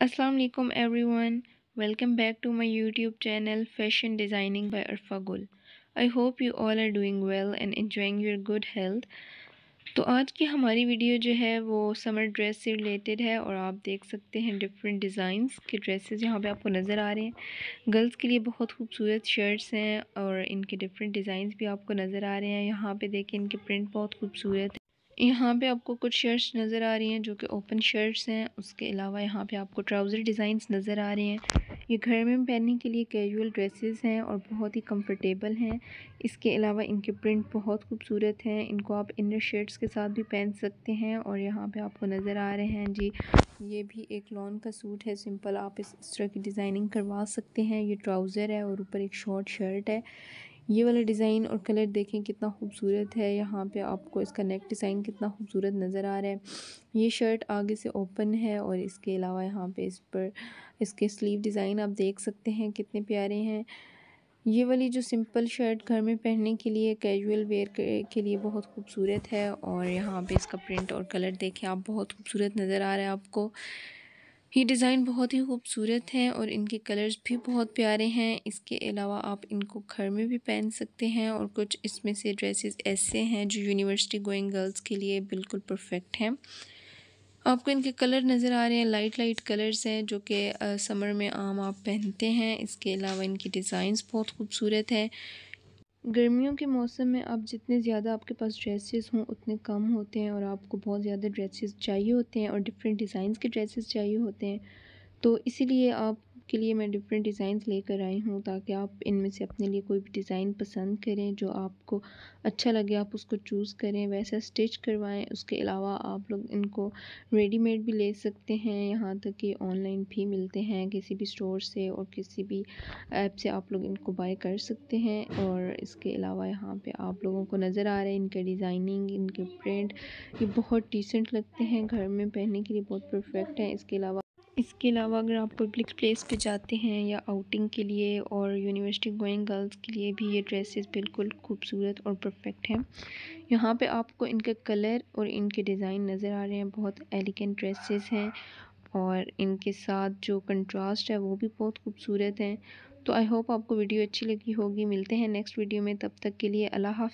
Aslam everyone welcome back to my YouTube channel fashion designing by Arfa Gul I hope you all are doing well and enjoying your good health तो आज की हमारी video जो है वो summer dress से related है और आप देख सकते हैं डिफरेंट डिज़ाइंस के ड्रेसेस यहाँ पे आपको नज़र आ रहे हैं गर्ल्स के लिए बहुत खूबसूरत शर्ट्स हैं और इनके डिफरेंट डिज़ाइंस भी आपको नज़र आ रहे हैं यहाँ पे देखें इनके प्रिंट बहुत खूबसूरत यहाँ पे आपको कुछ शर्ट्स नज़र आ रही हैं जो कि ओपन शर्ट्स हैं उसके अलावा यहाँ पे आपको ट्राउज़र डिज़ाइंस नज़र आ रहे हैं ये घर में पहनने के लिए कैजुअल ड्रेसेस हैं और बहुत ही कंफर्टेबल हैं इसके अलावा इनके प्रिंट बहुत खूबसूरत हैं इनको आप इनर शर्ट्स के साथ भी पहन सकते हैं और यहाँ पे आपको नज़र आ रहे हैं जी ये भी एक लॉन का सूट है सिंपल आप इस तरह की डिज़ाइनिंग करवा सकते हैं ये ट्राउज़र है और ऊपर एक शॉर्ट शर्ट है ये वाला डिज़ाइन और कलर देखें कितना खूबसूरत है यहाँ पे आपको इसका नेक डिज़ाइन कितना खूबसूरत नज़र आ रहा है ये शर्ट आगे से ओपन है और इसके अलावा यहाँ पे इस पर इसके स्लीव डिज़ाइन आप देख सकते हैं कितने प्यारे हैं ये वाली जो सिंपल शर्ट घर में पहनने के लिए कैजुअल वेयर के लिए बहुत खूबसूरत है और यहाँ पे इसका प्रिंट और कलर देखें आप बहुत खूबसूरत नज़र आ रहा है आपको ये डिज़ाइन बहुत ही खूबसूरत है और इनके कलर्स भी बहुत प्यारे हैं इसके अलावा आप इनको घर में भी पहन सकते हैं और कुछ इसमें से ड्रेसेस ऐसे हैं जो यूनिवर्सिटी गोइंग गर्ल्स के लिए बिल्कुल परफेक्ट हैं आपको इनके कलर नज़र आ रहे हैं लाइट लाइट कलर्स हैं जो कि समर में आम आप पहनते हैं इसके अलावा इनकी डिज़ाइंस बहुत खूबसूरत है गर्मियों के मौसम में आप जितने ज़्यादा आपके पास ड्रेसेस हों उतने कम होते हैं और आपको बहुत ज़्यादा ड्रेसेस चाहिए होते हैं और डिफरेंट डिज़ाइंस के ड्रेसेस चाहिए होते हैं तो इसीलिए आप आपके लिए मैं डिफरेंट डिज़ाइंस लेकर आई हूँ ताकि आप इनमें से अपने लिए कोई भी डिज़ाइन पसंद करें जो आपको अच्छा लगे आप उसको चूज़ करें वैसा स्टिच करवाएं उसके अलावा आप लोग इनको रेडीमेड भी ले सकते हैं यहाँ तक कि ऑनलाइन भी मिलते हैं किसी भी स्टोर से और किसी भी ऐप से आप लोग इनको बाय कर सकते हैं और इसके अलावा यहाँ पे आप लोगों को नज़र आ रहे हैं इनके डिज़ाइनिंग इनके प्रिंट ये बहुत डिसेंट लगते हैं घर में पहनने के लिए बहुत परफेक्ट हैं इसके अलावा इसके अलावा अगर आप पब्लिक प्लेस पे जाते हैं या आउटिंग के लिए और यूनिवर्सिटी गोइंग गर्ल्स के लिए भी ये ड्रेसेस बिल्कुल खूबसूरत और परफेक्ट हैं यहाँ पे आपको इनका कलर और इनके डिज़ाइन नज़र आ रहे हैं बहुत एलिगेंट ड्रेसेस हैं और इनके साथ जो कंट्रास्ट है वो भी बहुत खूबसूरत हैं तो आई होप आपको वीडियो अच्छी लगी होगी मिलते हैं नेक्स्ट वीडियो में तब तक के लिए अल्लाह